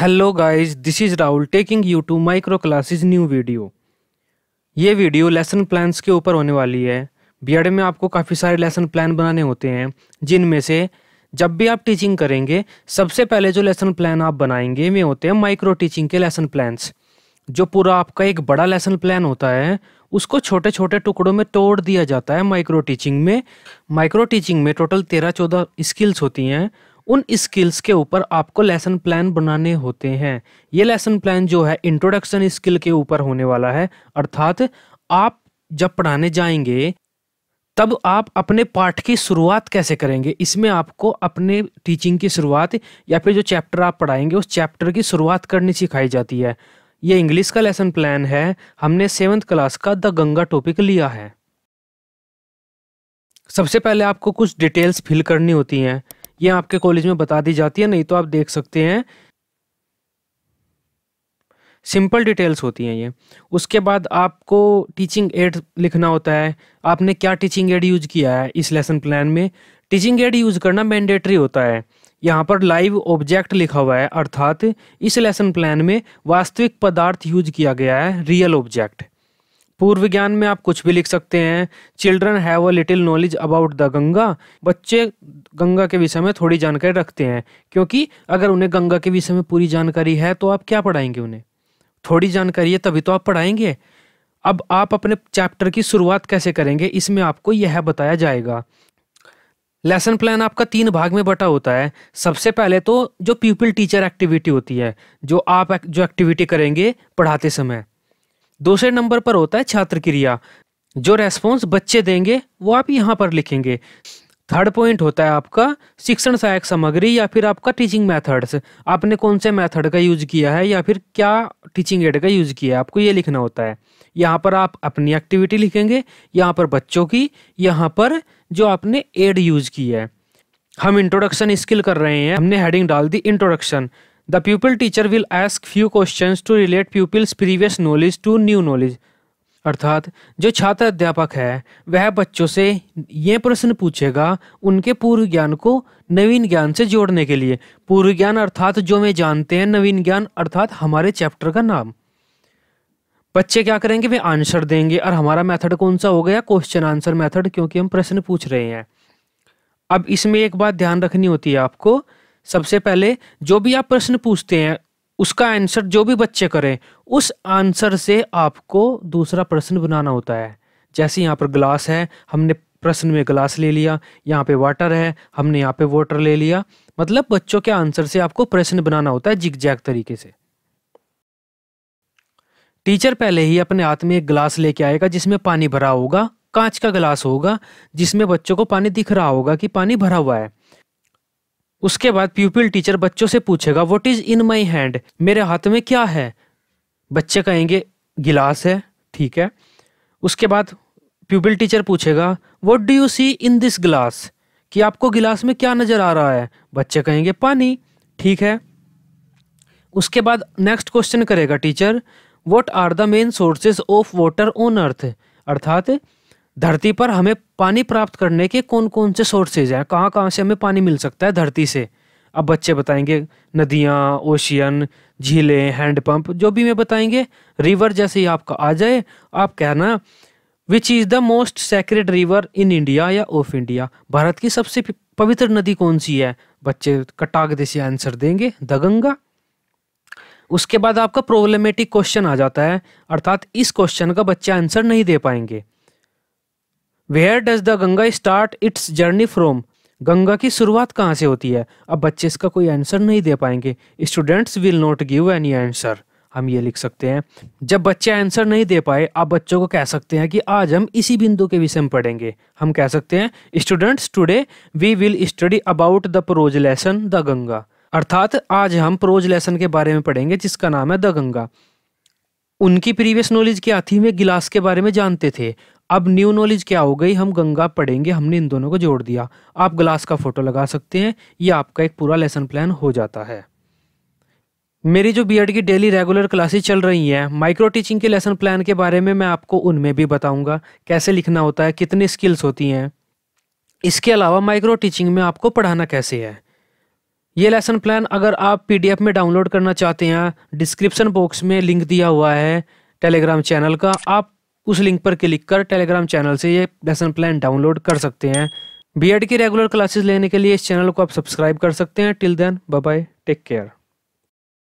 hello guys this is Rahul taking you to micro classes new video ये video lesson plans के ऊपर होने वाली है बी में आपको काफ़ी सारे लेसन प्लान बनाने होते हैं जिनमें से जब भी आप टीचिंग करेंगे सबसे पहले जो लेसन प्लान आप बनाएंगे वे होते हैं माइक्रो टीचिंग के लेसन प्लान्स जो पूरा आपका एक बड़ा लेसन प्लान होता है उसको छोटे छोटे टुकड़ों में तोड़ दिया जाता है माइक्रो टीचिंग में माइक्रो टीचिंग में टोटल तेरह चौदह स्किल्स होती हैं उन स्किल्स के ऊपर आपको लेसन प्लान बनाने होते हैं ये लेसन प्लान जो है इंट्रोडक्शन स्किल के ऊपर होने वाला है अर्थात आप जब पढ़ाने जाएंगे तब आप अपने पाठ की शुरुआत कैसे करेंगे इसमें आपको अपने टीचिंग की शुरुआत या फिर जो चैप्टर आप पढ़ाएंगे उस चैप्टर की शुरुआत करनी सिखाई जाती है ये इंग्लिश का लेसन प्लान है हमने सेवन्थ क्लास का द गंगा टॉपिक लिया है सबसे पहले आपको कुछ डिटेल्स फिल करनी होती हैं ये आपके कॉलेज में बता दी जाती है नहीं तो आप देख सकते हैं सिंपल डिटेल्स होती हैं ये उसके बाद आपको टीचिंग एड लिखना होता है आपने क्या टीचिंग एड यूज किया है इस लेसन प्लान में टीचिंग एड यूज करना मैंडेटरी होता है यहाँ पर लाइव ऑब्जेक्ट लिखा हुआ है अर्थात इस लेसन प्लान में वास्तविक पदार्थ यूज किया गया है रियल ऑब्जेक्ट पूर्व ज्ञान में आप कुछ भी लिख सकते हैं children have a little knowledge about the Ganga बच्चे गंगा के विषय में थोड़ी जानकारी रखते हैं क्योंकि अगर उन्हें गंगा के विषय में पूरी जानकारी है तो आप क्या पढ़ाएंगे उन्हें थोड़ी जानकारी है तभी तो आप पढ़ाएंगे अब आप अपने चैप्टर की शुरुआत कैसे करेंगे इसमें आपको यह बताया जाएगा लेसन प्लान आपका तीन भाग में बटा होता है सबसे पहले तो जो पीपल टीचर एक्टिविटी होती है जो आप जो एक्टिविटी करेंगे पढ़ाते समय दूसरे नंबर पर होता है छात्र क्रिया जो रेस्पॉन्स बच्चे देंगे वो आप यहाँ पर लिखेंगे थर्ड पॉइंट होता है आपका शिक्षण सहायक सामग्री या फिर आपका टीचिंग मेथड्स आपने कौन से मेथड का यूज किया है या फिर क्या टीचिंग एड का यूज किया है आपको ये लिखना होता है यहाँ पर आप अपनी एक्टिविटी लिखेंगे यहाँ पर बच्चों की यहाँ पर जो आपने एड यूज की है हम इंट्रोडक्शन स्किल कर रहे हैं हमने हेडिंग डाल दी introduction the people teacher will ask few question to relate people's previous knowledge to new knowledge अर्थात जो छात्र अध्यापक है वह बच्चों से ये प्रश्न पूछेगा उनके पूर्व ज्ञान को नवीन ज्ञान से जोड़ने के लिए पूर्व ज्ञान अर्थात जो वे जानते हैं नवीन ज्ञान अर्थात हमारे चैप्टर का नाम बच्चे क्या करेंगे वे आंसर देंगे और हमारा मेथड कौन सा हो गया क्वेश्चन आंसर मेथड क्योंकि हम प्रश्न पूछ रहे हैं अब इसमें एक बात ध्यान रखनी होती है आपको सबसे पहले जो भी आप प्रश्न पूछते हैं उसका आंसर जो भी बच्चे करें उस आंसर से आपको दूसरा प्रश्न बनाना होता है जैसे यहाँ पर ग्लास है हमने प्रश्न में ग्लास ले लिया यहाँ पे वाटर है हमने यहाँ पे वाटर ले लिया मतलब बच्चों के आंसर से आपको प्रश्न बनाना होता है जिग जैग तरीके से टीचर पहले ही अपने हाथ में एक ग्लास लेके आएगा जिसमें पानी भरा होगा कांच का ग्लास होगा जिसमें बच्चों को पानी दिख रहा होगा कि पानी भरा हुआ है उसके बाद प्यूपिल टीचर बच्चों से पूछेगा what is in my hand मेरे हाथ में क्या है बच्चे कहेंगे गिलास है ठीक है उसके बाद प्यूपिल टीचर पूछेगा what do you see in this glass कि आपको गिलास में क्या नज़र आ रहा है बच्चे कहेंगे पानी ठीक है उसके बाद नेक्स्ट क्वेश्चन करेगा teacher what are the main sources of water on earth अर्थात धरती पर हमें पानी प्राप्त करने के कौन कौन से सोर्सेज हैं कहाँ कहाँ से हमें पानी मिल सकता है धरती से अब बच्चे बताएंगे नदियाँ ओशियन झीलें हैंडपम्प जो भी मैं बताएंगे रिवर जैसे ही आपका आ जाए आप कहना which is the most sacred river in India या ऑफ इंडिया भारत की सबसे पवित्र नदी कौन सी है बच्चे कटाक देसी आंसर देंगे द गंगा उसके बाद आपका प्रॉब्लमेटिक क्वेश्चन आ जाता है अर्थात इस क्वेश्चन का बच्चे आंसर नहीं दे पाएंगे where does the Ganga start its journey from Ganga की शुरुआत कहाँ से होती है अब बच्चे इसका कोई आंसर नहीं दे पाएंगे students will not give any answer हम ये लिख सकते हैं जब बच्चे आंसर नहीं दे पाए आप बच्चों को कह सकते हैं कि आज हम इसी बिंदु के विषय में पढ़ेंगे हम कह सकते हैं students today we will study about the prose lesson the Ganga अर्थात आज हम प्रोज लेसन के बारे में पढ़ेंगे जिसका नाम है द गंगा उनकी प्रीवियस नॉलेज क्या थी वे गिलास के बारे में जानते थे अब न्यू नॉलेज क्या हो गई हम गंगा पढ़ेंगे हमने इन दोनों को जोड़ दिया आप ग्लास का फोटो लगा सकते हैं ये आपका एक पूरा लेसन प्लान हो जाता है मेरी जो बीएड की डेली रेगुलर क्लासेस चल रही हैं माइक्रो टीचिंग के लेसन प्लान के बारे में मैं आपको उनमें भी बताऊंगा कैसे लिखना होता है कितनी स्किल्स होती हैं इसके अलावा माइक्रो टीचिंग में आपको पढ़ाना कैसे है ये लेसन प्लान अगर आप पीडीएफ में डाउनलोड करना चाहते हैं डिस्क्रिप्शन बॉक्स में लिंक दिया हुआ है टेलीग्राम चैनल का आप उस लिंक पर क्लिक कर टेलीग्राम चैनल से ये लेसन प्लान डाउनलोड कर सकते हैं बीएड e की रेगुलर क्लासेस लेने के लिए इस चैनल को आप सब्सक्राइब कर सकते हैं till then bye take care